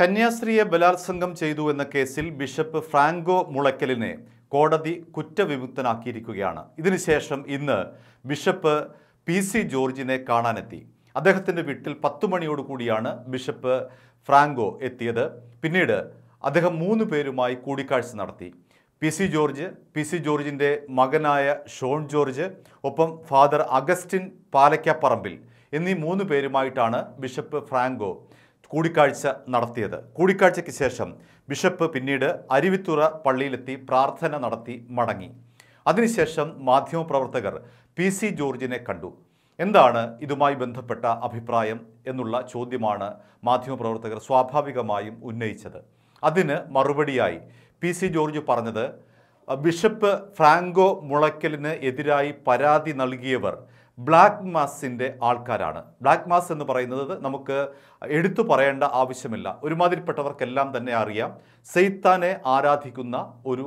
കന്യാസ്ത്രീയെ ബലാത്സംഗം ചെയ്തു എന്ന കേസിൽ ബിഷപ്പ് ഫ്രാങ്കോ മുളയ്ക്കലിനെ കോടതി കുറ്റവിമുക്തനാക്കിയിരിക്കുകയാണ് ഇതിനുശേഷം ഇന്ന് ബിഷപ്പ് പി സി ജോർജിനെ കാണാനെത്തി അദ്ദേഹത്തിൻ്റെ വീട്ടിൽ പത്തു മണിയോട് കൂടിയാണ് ബിഷപ്പ് ഫ്രാങ്കോ എത്തിയത് പിന്നീട് അദ്ദേഹം മൂന്ന് പേരുമായി കൂടിക്കാഴ്ച നടത്തി P C George P C ജോർജിൻ്റെ മകനായ ഷോൺ ജോർജ് ഒപ്പം ഫാദർ അഗസ്റ്റിൻ പാലക്കാപ്പറമ്പിൽ എന്നീ മൂന്ന് പേരുമായിട്ടാണ് ബിഷപ്പ് ഫ്രാങ്കോ കൂടിക്കാഴ്ച നടത്തിയത് കൂടിക്കാഴ്ചയ്ക്ക് ശേഷം ബിഷപ്പ് പിന്നീട് അരുവിത്തുറ പള്ളിയിലെത്തി പ്രാർത്ഥന നടത്തി മടങ്ങി അതിനുശേഷം മാധ്യമപ്രവർത്തകർ പി സി ജോർജിനെ കണ്ടു എന്താണ് ഇതുമായി ബന്ധപ്പെട്ട അഭിപ്രായം എന്നുള്ള ചോദ്യമാണ് മാധ്യമപ്രവർത്തകർ സ്വാഭാവികമായും ഉന്നയിച്ചത് അതിന് മറുപടിയായി പി സി ജോർജ് പറഞ്ഞത് ബിഷപ്പ് ഫ്രാങ്കോ മുളയ്ക്കലിന് എതിരായി പരാതി നൽകിയവർ ബ്ലാക്ക് മാസിൻ്റെ ആൾക്കാരാണ് ബ്ലാക്ക് മാസ് എന്ന് പറയുന്നത് നമുക്ക് എടുത്തു പറയേണ്ട ആവശ്യമില്ല ഒരുമാതിരിപ്പെട്ടവർക്കെല്ലാം തന്നെ അറിയാം സെയ്ത്താനെ ആരാധിക്കുന്ന ഒരു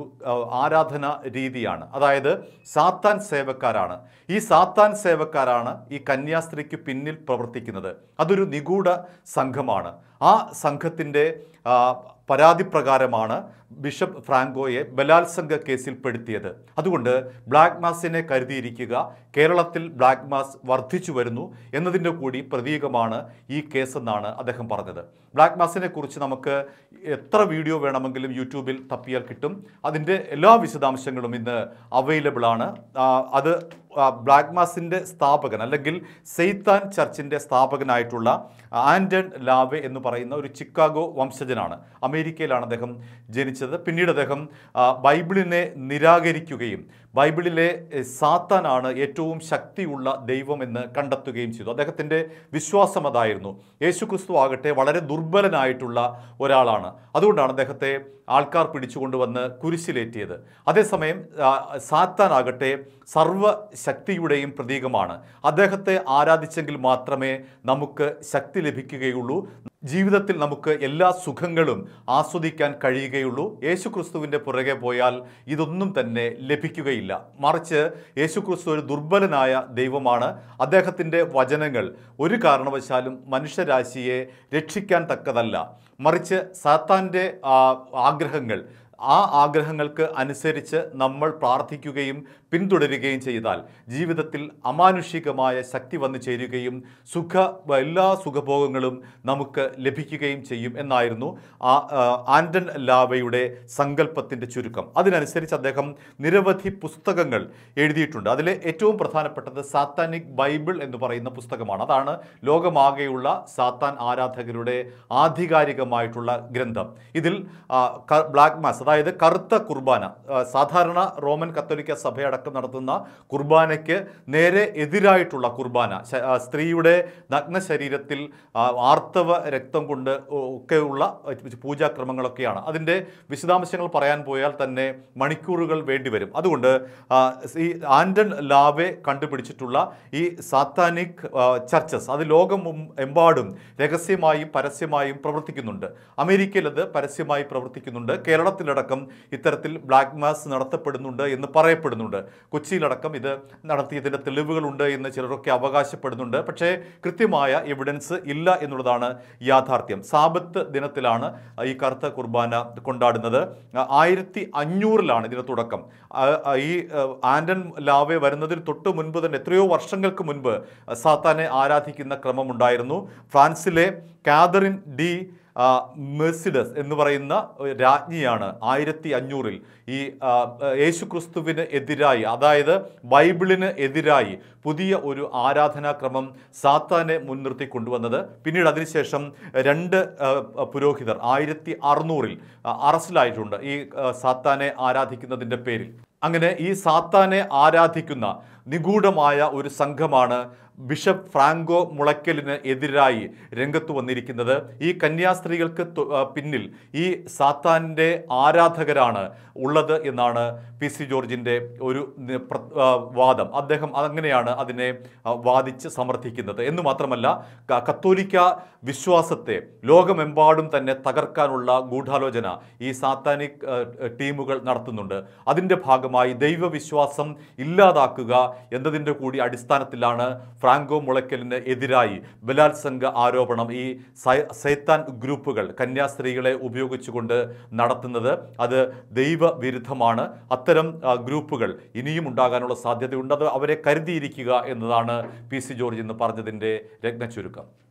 ആരാധന രീതിയാണ് അതായത് സാത്താൻ സേവക്കാരാണ് ഈ സാത്താൻ സേവക്കാരാണ് ഈ കന്യാസ്ത്രീക്ക് പിന്നിൽ പ്രവർത്തിക്കുന്നത് അതൊരു നിഗൂഢ സംഘമാണ് ആ സംഘത്തിൻ്റെ പരാതി പ്രകാരമാണ് ബിഷപ്പ് ഫ്രാങ്കോയെ ബലാത്സംഗ കേസിൽ അതുകൊണ്ട് ബ്ലാക്ക് മാസിനെ കരുതിയിരിക്കുക കേരളത്തിൽ ബ്ലാക്ക് മാസ് വർദ്ധിച്ചു വരുന്നു എന്നതിൻ്റെ കൂടി പ്രതീകമാണ് ഈ കേസെന്നാണ് അദ്ദേഹം പറഞ്ഞത് ബ്ലാക്ക് മാസിനെ കുറിച്ച് നമുക്ക് എത്ര വീഡിയോ വേണമെങ്കിലും യൂട്യൂബിൽ തപ്പിയാൽ കിട്ടും അതിൻ്റെ എല്ലാ വിശദാംശങ്ങളും ഇന്ന് അവൈലബിൾ ആണ് അത് ബ്ലാക്ക് മാസിൻ്റെ സ്ഥാപകൻ അല്ലെങ്കിൽ സെയ്ത്താൻ ചർച്ചിൻ്റെ സ്ഥാപകനായിട്ടുള്ള ആൻഡൺ ലാവെ എന്ന് പറയുന്ന ഒരു ചിക്കാഗോ വംശജനാണ് അമേരിക്കയിലാണ് അദ്ദേഹം ജനിച്ചത് ലഭിച്ചത് പിന്നീട് അദ്ദേഹം ബൈബിളിനെ നിരാകരിക്കുകയും ബൈബിളിലെ സാത്താനാണ് ഏറ്റവും ശക്തിയുള്ള ദൈവമെന്ന് കണ്ടെത്തുകയും ചെയ്തു അദ്ദേഹത്തിൻ്റെ വിശ്വാസം അതായിരുന്നു യേശു ക്രിസ്തു ആകട്ടെ വളരെ ദുർബലനായിട്ടുള്ള ഒരാളാണ് അതുകൊണ്ടാണ് അദ്ദേഹത്തെ ആൾക്കാർ പിടിച്ചുകൊണ്ടുവന്ന് കുരിശിലേറ്റിയത് അതേസമയം സാത്താനാകട്ടെ സർവശക്തിയുടെയും പ്രതീകമാണ് അദ്ദേഹത്തെ ആരാധിച്ചെങ്കിൽ മാത്രമേ നമുക്ക് ശക്തി ലഭിക്കുകയുള്ളൂ ജീവിതത്തിൽ നമുക്ക് എല്ലാ സുഖങ്ങളും ആസ്വദിക്കാൻ കഴിയുകയുള്ളൂ യേശുക്രിസ്തുവിൻ്റെ പുറകെ പോയാൽ ഇതൊന്നും തന്നെ ലഭിക്കുകയില്ല മറിച്ച് യേശുക്രിസ്തു ഒരു ദുർബലനായ ദൈവമാണ് അദ്ദേഹത്തിൻ്റെ വചനങ്ങൾ ഒരു കാരണവശാലും മനുഷ്യരാശിയെ രക്ഷിക്കാൻ തക്കതല്ല മറിച്ച് സാത്താൻ്റെ ആഗ്രഹങ്ങൾ ആ ആഗ്രഹങ്ങൾക്ക് അനുസരിച്ച് നമ്മൾ പ്രാർത്ഥിക്കുകയും പിന്തുടരുകയും ചെയ്താൽ ജീവിതത്തിൽ അമാനുഷികമായ ശക്തി വന്നു ചേരുകയും സുഖ എല്ലാ സുഖഭോഗങ്ങളും നമുക്ക് ലഭിക്കുകയും ചെയ്യും എന്നായിരുന്നു ആ ആൻഡൻ ലാവയുടെ സങ്കല്പത്തിൻ്റെ ചുരുക്കം അതിനനുസരിച്ച് അദ്ദേഹം നിരവധി പുസ്തകങ്ങൾ എഴുതിയിട്ടുണ്ട് അതിലെ ഏറ്റവും പ്രധാനപ്പെട്ടത് സാത്താനിക് ബൈബിൾ എന്ന് പറയുന്ന പുസ്തകമാണ് അതാണ് ലോകമാകെയുള്ള സാത്താൻ ആരാധകരുടെ ആധികാരികമായിട്ടുള്ള ഗ്രന്ഥം ഇതിൽ ബ്ലാക്ക് മാസ് അതായത് കറുത്ത കുർബാന സാധാരണ റോമൻ കത്തോലിക്ക സഭയടക്കം നടത്തുന്ന കുർബാനയ്ക്ക് നേരെ എതിരായിട്ടുള്ള കുർബാന സ്ത്രീയുടെ നഗ്ന ശരീരത്തിൽ ആർത്തവ രക്തം കൊണ്ട് ഒക്കെയുള്ള പൂജാക്രമങ്ങളൊക്കെയാണ് അതിൻ്റെ വിശദാംശങ്ങൾ പറയാൻ പോയാൽ തന്നെ മണിക്കൂറുകൾ വേണ്ടിവരും അതുകൊണ്ട് ഈ ആൻഡൺ ലാവെ കണ്ടുപിടിച്ചിട്ടുള്ള ഈ സാത്താനിക് ചർച്ചസ് അത് ലോകം എമ്പാടും രഹസ്യമായും പരസ്യമായും പ്രവർത്തിക്കുന്നുണ്ട് അമേരിക്കയിൽ അത് പരസ്യമായി പ്രവർത്തിക്കുന്നുണ്ട് കേരളത്തിലടക്കം കൊച്ചിയിലടക്കം ഇത്തരത്തിൽ ബ്ലാക്ക് മാസ് നടത്തപ്പെടുന്നുണ്ട് എന്ന് പറയപ്പെടുന്നുണ്ട് കൊച്ചിയിലടക്കം ഇത് നടത്തിയതിൻ്റെ തെളിവുകളുണ്ട് എന്ന് ചിലരൊക്കെ അവകാശപ്പെടുന്നുണ്ട് പക്ഷേ കൃത്യമായ എവിഡൻസ് ഇല്ല എന്നുള്ളതാണ് യാഥാർത്ഥ്യം സാബത്ത് ദിനത്തിലാണ് ഈ കറുത്ത കുർബാന കൊണ്ടാടുന്നത് ആയിരത്തി അഞ്ഞൂറിലാണ് ഇതിന് തുടക്കം ഈ ആൻഡൻ ലാവെ വരുന്നതിന് തൊട്ട് മുൻപ് തന്നെ എത്രയോ വർഷങ്ങൾക്ക് മുൻപ് സാത്താനെ ആരാധിക്കുന്ന ക്രമമുണ്ടായിരുന്നു ഫ്രാൻസിലെ കാതറിൻ ഡി മെസിഡസ് എന്ന് പറയുന്ന രാജ്ഞിയാണ് ആയിരത്തി അഞ്ഞൂറിൽ ഈ യേശുക്രിസ്തുവിന് എതിരായി അതായത് ബൈബിളിന് എതിരായി പുതിയ ഒരു ആരാധനാക്രമം സാത്താനെ മുൻനിർത്തി കൊണ്ടുവന്നത് പിന്നീട് അതിനുശേഷം രണ്ട് പുരോഹിതർ ആയിരത്തി അറുന്നൂറിൽ അറസ്റ്റിലായിട്ടുണ്ട് ഈ സാത്താനെ ആരാധിക്കുന്നതിൻ്റെ പേരിൽ അങ്ങനെ ഈ സാത്താനെ ആരാധിക്കുന്ന നിഗൂഢമായ ഒരു സംഘമാണ് ബിഷപ്പ് ഫ്രാങ്കോ മുളയ്ക്കലിന് എതിരായി രംഗത്ത് വന്നിരിക്കുന്നത് ഈ കന്യാസ്ത്രീകൾക്ക് പിന്നിൽ ഈ സാത്താൻ്റെ ആരാധകരാണ് ഉള്ളത് എന്നാണ് പി സി ജോർജിൻ്റെ ഒരു വാദം അദ്ദേഹം അങ്ങനെയാണ് അതിനെ വാദിച്ച് സമർത്ഥിക്കുന്നത് എന്ന് മാത്രമല്ല കത്തോലിക്ക വിശ്വാസത്തെ ലോകമെമ്പാടും തന്നെ തകർക്കാനുള്ള ഗൂഢാലോചന ഈ സാത്താനിക് ടീമുകൾ നടത്തുന്നുണ്ട് അതിൻ്റെ ഭാഗമായി ദൈവവിശ്വാസം ഇല്ലാതാക്കുക എന്നതിൻ്റെ കൂടി അടിസ്ഥാനത്തിലാണ് ഫ്ര ഫ്രാങ്കോ മുളയ്ക്കലിന് എതിരായി ബലാത്സംഗ ആരോപണം ഈ സൈത്താൻ ഗ്രൂപ്പുകൾ കന്യാസ്ത്രീകളെ ഉപയോഗിച്ചുകൊണ്ട് നടത്തുന്നത് അത് ദൈവവിരുദ്ധമാണ് അത്തരം ഗ്രൂപ്പുകൾ ഇനിയും ഉണ്ടാകാനുള്ള സാധ്യതയുണ്ട് അത് അവരെ കരുതിയിരിക്കുക എന്നതാണ് പി സി ജോർജ് എന്ന് പറഞ്ഞതിൻ്റെ രത്ന ചുരുക്കം